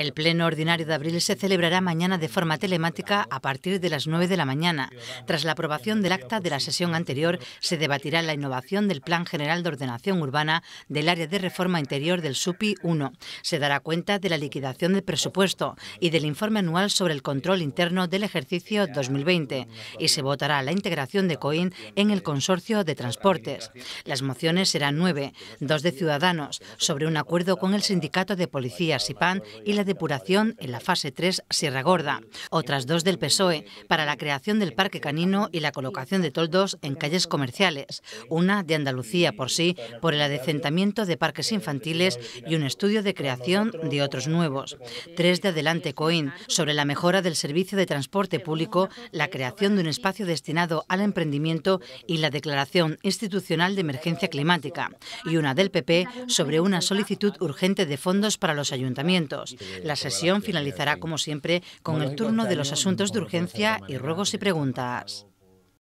El pleno ordinario de abril se celebrará mañana de forma telemática a partir de las 9 de la mañana. Tras la aprobación del acta de la sesión anterior, se debatirá la innovación del Plan General de Ordenación Urbana del área de reforma interior del SUPI 1. Se dará cuenta de la liquidación del presupuesto y del informe anual sobre el control interno del ejercicio 2020 y se votará la integración de COIN en el consorcio de transportes. Las mociones serán nueve, dos de Ciudadanos, sobre un acuerdo con el sindicato de Policía SIPAN y la de depuración en la fase 3 Sierra Gorda, otras dos del PSOE para la creación del parque canino y la colocación de toldos en calles comerciales, una de Andalucía por sí por el adecentamiento de parques infantiles y un estudio de creación de otros nuevos, tres de Adelante Coín sobre la mejora del servicio de transporte público, la creación de un espacio destinado al emprendimiento y la declaración institucional de emergencia climática, y una del PP sobre una solicitud urgente de fondos para los ayuntamientos, la sesión finalizará, como siempre, con el turno de los asuntos de urgencia y ruegos y preguntas.